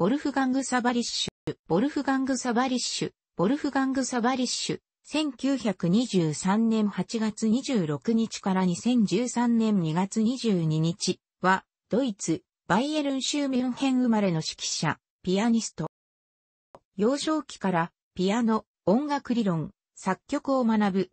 ボルフガング・サバリッシュ、ボルフガング・サバリッシュ、ボルフガング・サバリッシュ、1923年8月26日から2013年2月22日は、ドイツ、バイエルン州ミュンヘン生まれの指揮者、ピアニスト。幼少期からピアノ、音楽理論、作曲を学ぶ。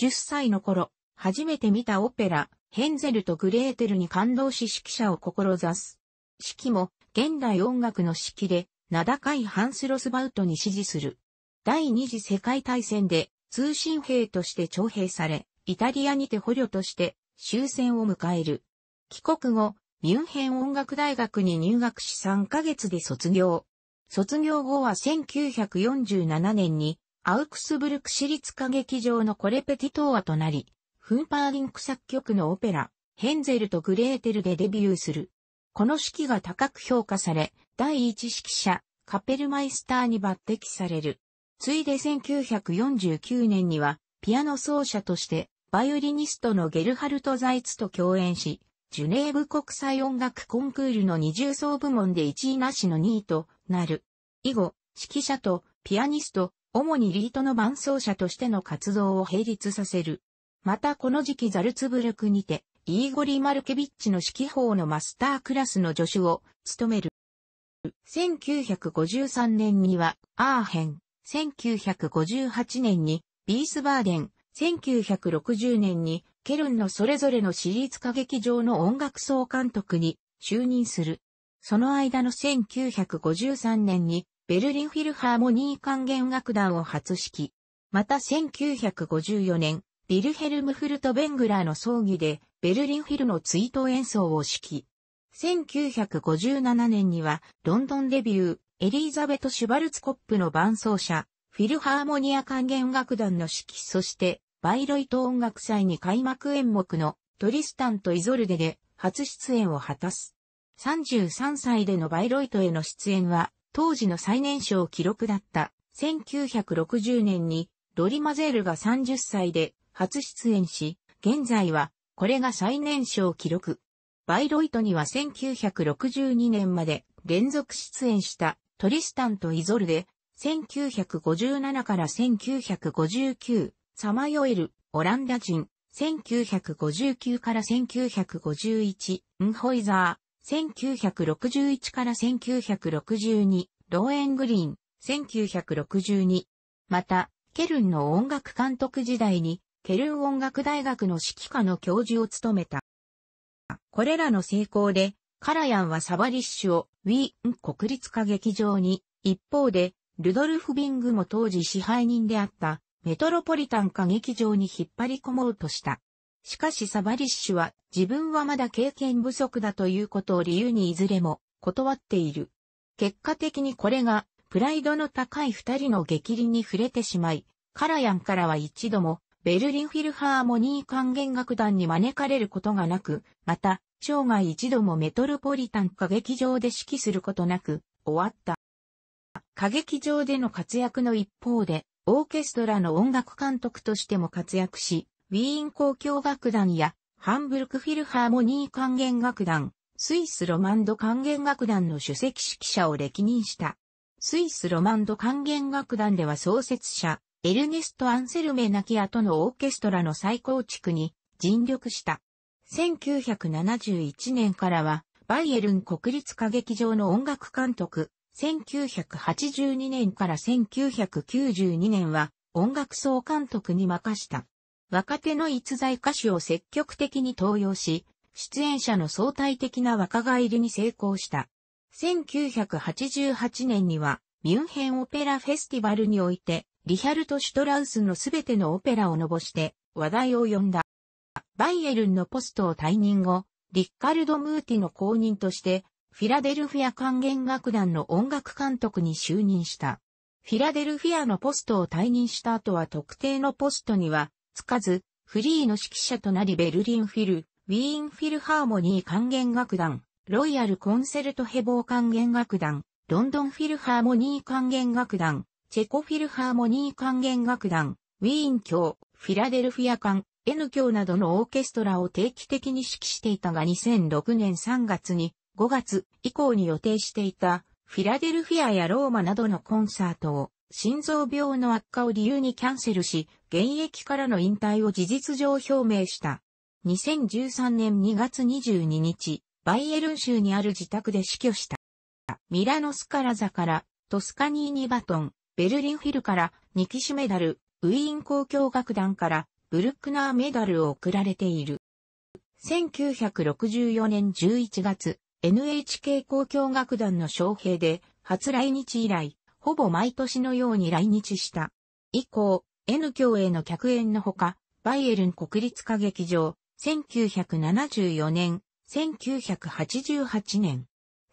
10歳の頃、初めて見たオペラ、ヘンゼルとグレーテルに感動し指揮者を志す。指揮も現代音楽の指揮で、名高いハンス・ロスバウトに支持する。第二次世界大戦で通信兵として徴兵され、イタリアにて捕虜として終戦を迎える。帰国後、ミュンヘン音楽大学に入学し3ヶ月で卒業。卒業後は1947年にアウクスブルク市立歌劇場のコレペティトーアとなり、フンパーリンク作曲のオペラ、ヘンゼルとグレーテルでデビューする。この式が高く評価され、第一指揮者、カペルマイスターに抜擢される。ついで1949年には、ピアノ奏者として、バイオリニストのゲルハルト・ザイツと共演し、ジュネーブ国際音楽コンクールの二重奏部門で1位なしの2位となる。以後、指揮者とピアニスト、主にリートの伴奏者としての活動を並立させる。またこの時期ザルツブルクにて、イーゴリ・マルケビッチの指揮法のマスタークラスの助手を務める。1953年にはアーヘン、1958年にビースバーデン、1960年にケルンのそれぞれの私立歌劇場の音楽総監督に就任する。その間の1953年にベルリンフィルハーモニー管弦楽団を初指揮。また1954年、ヴィルヘルム・フルト・ベングラーの葬儀で、ベルリンフィルの追悼演奏を指揮。1957年には、ロンドンデビュー、エリーザベト・シュバルツコップの伴奏者、フィルハーモニア管弦楽団の指揮、そして、バイロイト音楽祭に開幕演目のトリスタンとイゾルデで初出演を果たす。33歳でのバイロイトへの出演は当時の最年少記録だった1960年にロリマゼールが30歳で初出演し、現在はこれが最年少記録。バイロイトには1962年まで連続出演したトリスタンとイゾルで、1957から1959、サマヨエル、オランダ人、1959から1951、ンホイザー、1961から1962、ローエングリーン、1962。また、ケルンの音楽監督時代に、ケルン音楽大学の指揮科の教授を務めた。これらの成功で、カラヤンはサバリッシュをウィーン国立歌劇場に、一方で、ルドルフ・ビングも当時支配人であったメトロポリタン歌劇場に引っ張り込もうとした。しかしサバリッシュは自分はまだ経験不足だということを理由にいずれも断っている。結果的にこれがプライドの高い二人の激凛に触れてしまい、カラヤンからは一度もベルリンフィルハーモニー管弦楽団に招かれることがなく、また、生涯一度もメトロポリタン歌劇場で指揮することなく、終わった。歌劇場での活躍の一方で、オーケストラの音楽監督としても活躍し、ウィーン交響楽団や、ハンブルクフィルハーモニー管弦楽団、スイスロマンド管弦楽団の首席指揮者を歴任した。スイスロマンド管弦楽団では創設者、エルネスト・アンセルメ・ナキアとのオーケストラの再構築に尽力した。1971年からは、バイエルン国立歌劇場の音楽監督、1982年から1992年は音楽総監督に任した。若手の逸材歌手を積極的に登用し、出演者の相対的な若返りに成功した。1988年にはミュンヘンオペラフェスティバルにおいてリヒャルト・シュトラウスのすべてのオペラをのぼして話題を呼んだ。バイエルンのポストを退任後、リッカルド・ムーティの後任として、フィラデルフィア管弦楽団の音楽監督に就任した。フィラデルフィアのポストを退任した後は特定のポストには、つかず、フリーの指揮者となりベルリンフィル、ウィーンフィルハーモニー管弦楽団、ロイヤルコンセルトヘボー管弦楽団、ロンドンフィルハーモニー管弦楽団、チェコフィルハーモニー管弦楽団、ウィーン教、フィラデルフィア館、N 教などのオーケストラを定期的に指揮していたが2006年3月に5月以降に予定していたフィラデルフィアやローマなどのコンサートを心臓病の悪化を理由にキャンセルし、現役からの引退を事実上表明した。2013年2月22日、バイエルン州にある自宅で死去した。ミラノスカラザからトスカニーニバトン、ベルリンフィルから2騎士メダル、ウィーン交響楽団からブルックナーメダルを贈られている。1964年11月、NHK 交響楽団の招聘で、初来日以来、ほぼ毎年のように来日した。以降、N 教への客演のほか、バイエルン国立歌劇場、1974年、1988年。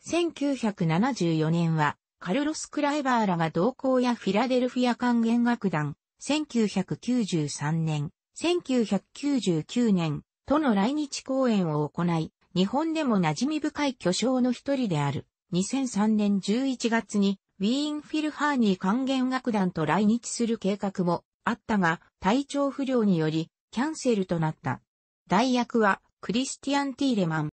1974年は、カルロス・クライバーらが同行やフィラデルフィア管弦楽団、1993年、1999年、との来日公演を行い、日本でも馴染み深い巨匠の一人である。2003年11月に、ウィーンフィルハーニー管弦楽団と来日する計画もあったが、体調不良により、キャンセルとなった。代役は、クリスティアン・ティーレマン。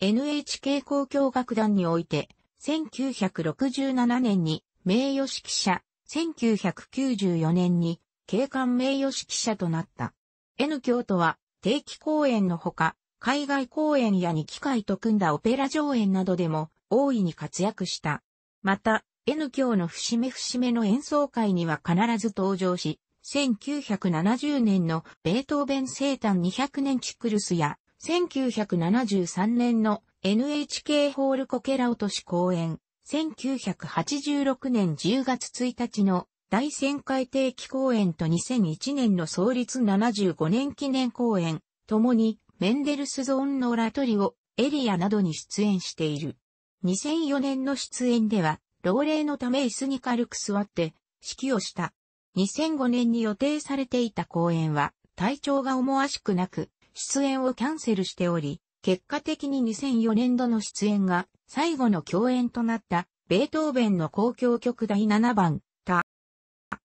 NHK 交響楽団において、1967年に名誉指揮者、1994年に警官名誉指揮者となった。N 京都は定期公演のほか、海外公演やに機会と組んだオペラ上演などでも大いに活躍した。また、N 教の節目節目の演奏会には必ず登場し、1970年のベートーベン生誕200年チクルスや、1973年の NHK ホールコケラ落とし公演、1986年10月1日の第1000回定期公演と2001年の創立75年記念公演、共にメンデルスゾーンのオラトリオ、エリアなどに出演している。2004年の出演では、老齢のため椅子に軽く座って、指揮をした。2005年に予定されていた公演は、体調が思わしくなく、出演をキャンセルしており、結果的に2004年度の出演が最後の共演となったベートーベンの公共曲第7番、他。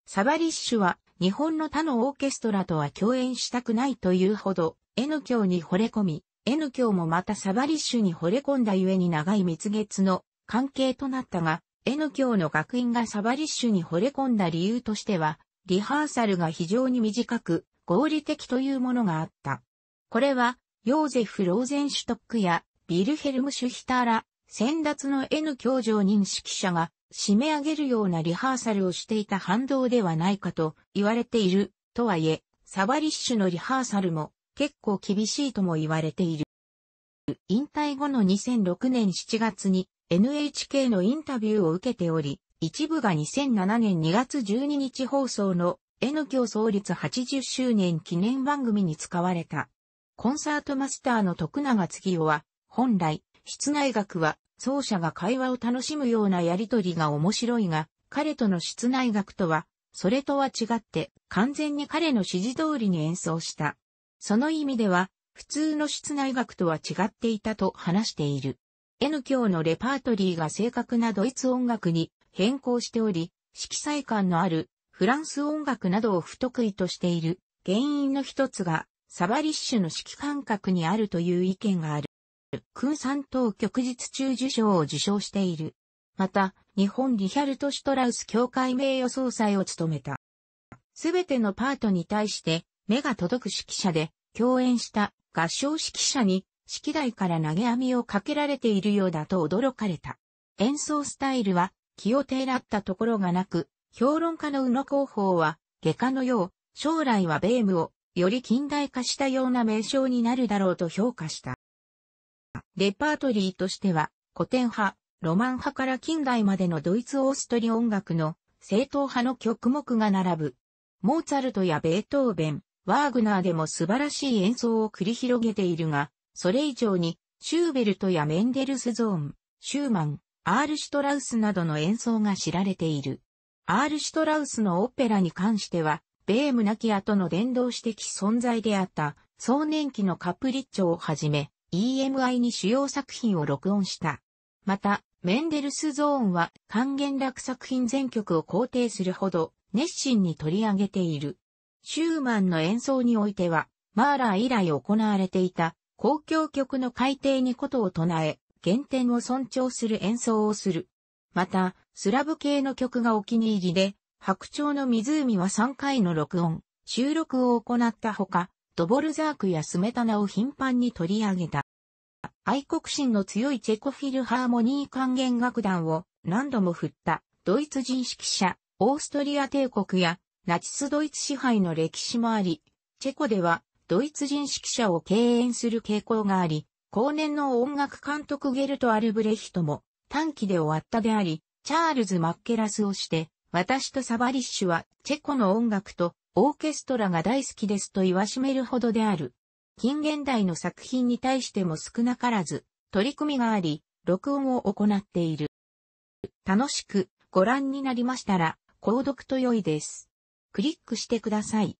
サバリッシュは日本の他のオーケストラとは共演したくないというほど N 教に惚れ込み、N 教もまたサバリッシュに惚れ込んだゆえに長い蜜月の関係となったが、N 教の学院がサバリッシュに惚れ込んだ理由としては、リハーサルが非常に短く合理的というものがあった。これはヨーゼフ・ローゼンシュトックやビルヘルム・シュヒターら、先達の N 教場認識者が締め上げるようなリハーサルをしていた反動ではないかと言われている。とはいえ、サバリッシュのリハーサルも結構厳しいとも言われている。引退後の2006年7月に NHK のインタビューを受けており、一部が2007年2月12日放送の N 教創立80周年記念番組に使われた。コンサートマスターの徳永月夫は、本来、室内楽は、奏者が会話を楽しむようなやりとりが面白いが、彼との室内楽とは、それとは違って完全に彼の指示通りに演奏した。その意味では、普通の室内楽とは違っていたと話している。N 教のレパートリーが正確なドイツ音楽に変更しており、色彩感のあるフランス音楽などを不得意としている原因の一つがサバリッシュの指揮感覚にあるという意見がある。空三等旭日中受賞を受賞している。また、日本リヒャルト・シュトラウス協会名誉総裁を務めた。すべてのパートに対して目が届く指揮者で共演した合唱指揮者に指揮台から投げ網をかけられているようだと驚かれた。演奏スタイルは気をてらったところがなく、評論家の宇野広報は外科のよう、将来はベームをより近代化したような名称になるだろうと評価した。レパートリーとしては、古典派、ロマン派から近代までのドイツ・オーストリ音楽の正統派の曲目が並ぶ。モーツァルトやベートーベン、ワーグナーでも素晴らしい演奏を繰り広げているが、それ以上に、シューベルトやメンデルスゾーン、シューマン、アール・シュトラウスなどの演奏が知られている。アール・シュトラウスのオペラに関しては、ベームナキアとの伝道史的存在であった、壮年期のカプリッチョをはじめ、EMI に主要作品を録音した。また、メンデルスゾーンは還元楽作品全曲を肯定するほど熱心に取り上げている。シューマンの演奏においては、マーラー以来行われていた公共曲の改定にことを唱え、原点を尊重する演奏をする。また、スラブ系の曲がお気に入りで、白鳥の湖は3回の録音、収録を行ったほか、ドボルザークやスメタナを頻繁に取り上げた。愛国心の強いチェコフィルハーモニー管弦楽団を何度も振ったドイツ人指揮者、オーストリア帝国やナチスドイツ支配の歴史もあり、チェコではドイツ人指揮者を敬遠する傾向があり、後年の音楽監督ゲルト・アルブレヒトも短期で終わったであり、チャールズ・マッケラスをして私とサバリッシュはチェコの音楽とオーケストラが大好きですと言わしめるほどである。近現代の作品に対しても少なからず取り組みがあり、録音を行っている。楽しくご覧になりましたら、購読と良いです。クリックしてください。